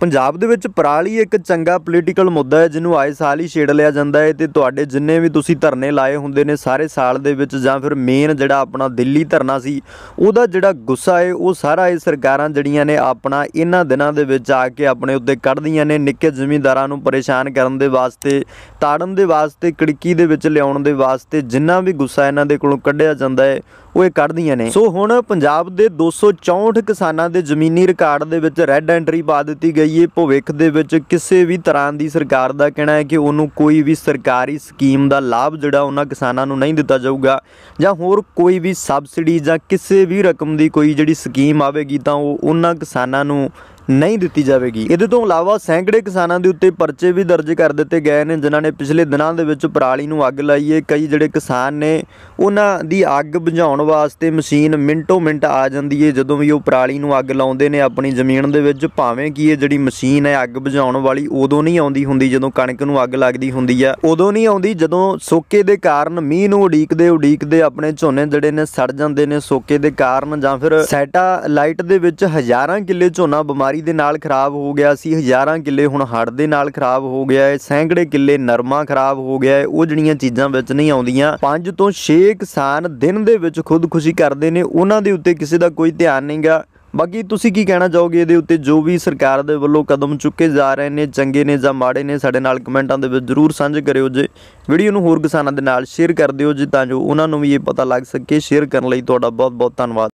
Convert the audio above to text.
ਪੰਜਾਬ ਦੇ ਵਿੱਚ ਪਰਾਲੀ ਇੱਕ ਚੰਗਾ ਪੋਲੀਟੀਕਲ ਮੁੱਦਾ ਹੈ ਜਿਹਨੂੰ ਆਏ ਸਾਲ ਹੀ ਛੇੜ ਲਿਆ ਜਾਂਦਾ ਹੈ ਤੇ ਤੁਹਾਡੇ ਜਿੰਨੇ ਵੀ ਤੁਸੀਂ ਧਰਨੇ ਲਾਏ ਹੁੰਦੇ ਨੇ ਸਾਰੇ ਸਾਲ ਦੇ ਵਿੱਚ ਜਾਂ ਫਿਰ ਮੇਨ ਜਿਹੜਾ ਆਪਣਾ ਦਿੱਲੀ ਧਰਨਾ ਸੀ ਉਹਦਾ ਜਿਹੜਾ ਗੁੱਸਾ ਹੈ ਉਹ ਸਾਰਾ ਇਹ ਸਰਕਾਰਾਂ ਜਿਹੜੀਆਂ ਨੇ ਆਪਣਾ ਇਹਨਾਂ ਦਿਨਾਂ ਦੇ ਵਿੱਚ ਆ ਕੇ ਆਪਣੇ ਉੱਤੇ ਕੱਢਦੀਆਂ ਨੇ ਨਿੱਕੇ ਜ਼ਿਮੀਂਦਾਰਾਂ ਨੂੰ ਪਰੇਸ਼ਾਨ ਕਰਨ ਦੇ ਵਾਸਤੇ ਤਾੜਨ ਦੇ ਵਾਸਤੇ ਕਿੜਕੀ ਦੇ ਵਿੱਚ ਲਿਆਉਣ ਦੇ ਵਾਸਤੇ ਜਿੰਨਾ ਵੀ ਗੁੱਸਾ ਇਹਨਾਂ ਦੇ ਕੋਲੋਂ ਕੱਢਿਆ ਜਾਂਦਾ ਹੈ ਉਹ ਇਹ ਕੱਢਦੀਆਂ ਨੇ ਸੋ ਹੁਣ ਪੰਜਾਬ ਦੇ 264 ਕਿਸਾਨਾਂ ਦੇ ਜ਼ਮੀਨੀ ਰਿਕਾਰਡ ਦੇ ਵਿੱਚ ਰੈੱਡ ਐਂਟਰੀ ਪਾ ਦਿੱਤੀ ਗਈ ਲਈਏ ਭਵਿੱਖ ਦੇ ਵਿੱਚ ਕਿਸੇ ਵੀ ਤਰ੍ਹਾਂ ਦੀ ਸਰਕਾਰ ਦਾ ਕਹਿਣਾ ਹੈ ਕਿ ਉਹਨੂੰ ਕੋਈ ਵੀ ਸਰਕਾਰੀ ਸਕੀਮ ਦਾ ਲਾਭ ਜਿਹੜਾ ਉਹਨਾਂ ਕਿਸਾਨਾਂ ਨੂੰ ਨਹੀਂ ਦਿੱਤਾ ਜਾਊਗਾ ਜਾਂ ਹੋਰ ਕੋਈ ਵੀ ਸਬਸਿਡੀ ਜਾਂ ਕਿਸੇ ਵੀ ਰਕਮ ਦੀ ਕੋਈ ਜਿਹੜੀ ਸਕੀਮ ਆਵੇਗੀ ਤਾਂ ਉਹ ਉਹਨਾਂ ਕਿਸਾਨਾਂ ਨੂੰ ਨਹੀਂ ਦਿੱਤੀ ਜਾਵੇਗੀ ਇਹਦੇ ਤੋਂ ਇਲਾਵਾ ਸੈਂਕੜੇ ਕਿਸਾਨਾਂ ਦੇ ਉੱਤੇ ਪਰਚੇ ਵੀ ਦਰਜ ਕਰ ਦਿੱਤੇ ਗਏ ਨੇ ਜਿਨ੍ਹਾਂ ਨੇ ਪਿਛਲੇ ਦਿਨਾਂ ਦੇ ਵਿੱਚ ਪਰਾਲੀ ਨੂੰ ਅੱਗ ਲਾਈ ਕਈ ਜਿਹੜੇ ਕਿਸਾਨ ਨੇ ਉਹਨਾਂ ਦੀ ਅੱਗ ਬੁਝਾਉਣ ਵਾਸਤੇ ਮਸ਼ੀਨ ਮਿੰਟੋ ਮਿੰਟ ਆ ਜਾਂਦੀ ਏ ਜਦੋਂ ਵੀ ਉਹ ਪਰਾਲੀ ਨੂੰ ਅੱਗ ਲਾਉਂਦੇ ਨੇ ਆਪਣੀ ਜ਼ਮੀਨ ਦੇ ਵਿੱਚ ਭਾਵੇਂ ਕੀ ਇਹ ਜਿਹੜੀ ਮਸ਼ੀਨ ਹੈ ਅੱਗ ਬੁਝਾਉਣ ਵਾਲੀ ਉਦੋਂ ਨਹੀਂ ਆਉਂਦੀ ਹੁੰਦੀ ਜਦੋਂ ਕਣਕ ਨੂੰ ਅੱਗ ਲੱਗਦੀ ਹੁੰਦੀ ਆ ਉਦੋਂ ਨਹੀਂ ਆਉਂਦੀ ਜਦੋਂ ਸੋਕੇ ਦੇ ਕਾਰਨ ਮੀਂਹ ਨੂੰ ਉਡੀਕਦੇ ਉਡੀਕਦੇ ਆਪਣੇ ਝੋਨੇ ਜਿਹੜੇ ਨੇ ਸੜ ਜਾਂਦੇ ਨੇ ਸੋਕੇ ਦੇ ਕਾਰਨ ਜਾਂ ਫਿਰ ਸੈਟਾ ਲਾਈਟ ਦੇ ਵਿੱਚ ਹਜ਼ਾਰਾਂ ਕਿੱਲੇ ਝੋਨਾ ਬਿਮਾਰੀ ਬਿਮਾਰੀ ਦੇ ਨਾਲ ਖਰਾਬ ਹੋ ਗਿਆ ਸੀ ਹਜ਼ਾਰਾਂ ਕਿੱਲੇ ਹੁਣ ਹੜ ਦੇ ਨਾਲ ਖਰਾਬ ਹੋ ਗਿਆ ਹੈ ਸੈਂਕੜੇ ਕਿੱਲੇ ਨਰਮਾ ਖਰਾਬ ਹੋ ਗਿਆ ਹੈ ਉਹ ਜਿਹੜੀਆਂ ਚੀਜ਼ਾਂ ਵਿੱਚ ਨਹੀਂ ਆਉਂਦੀਆਂ 5 ਤੋਂ 6 ਕਿਸਾਨ ਦਿਨ ਦੇ ਵਿੱਚ ਖੁਦਕੁਸ਼ੀ ਕਰਦੇ ਨੇ ਉਹਨਾਂ ਦੇ ਉੱਤੇ ਕਿਸੇ ਦਾ ਕੋਈ ਧਿਆਨ ਨਹੀਂਗਾ ਬਾਕੀ ਤੁਸੀਂ ਕੀ ਕਹਿਣਾ ਚਾਹੋਗੇ ਇਹਦੇ ਉੱਤੇ ਜੋ ਵੀ ਸਰਕਾਰ ਦੇ ਵੱਲੋਂ ਕਦਮ ਚੁੱਕੇ ਜਾ ਰਹੇ ਨੇ ਚੰਗੇ ਨੇ ਜਾਂ ਮਾੜੇ ਨੇ ਸਾਡੇ ਨਾਲ ਕਮੈਂਟਾਂ ਦੇ ਵਿੱਚ ਜ਼ਰੂਰ ਸਾਂਝੇ ਕਰਿਓ ਜੇ ਵੀਡੀਓ ਨੂੰ ਹੋਰ ਕਿਸਾਨਾਂ ਦੇ ਨਾਲ ਸ਼ੇਅਰ ਕਰ ਦਿਓ ਜੇ ਤਾਂ ਜੋ ਉਹਨਾਂ ਨੂੰ ਵੀ ਇਹ ਪਤਾ ਲੱਗ ਸਕੇ ਸ਼ੇਅਰ ਕਰਨ ਲਈ ਤੁਹਾਡਾ ਬਹੁਤ ਬਹੁਤ ਧੰਨਵਾਦ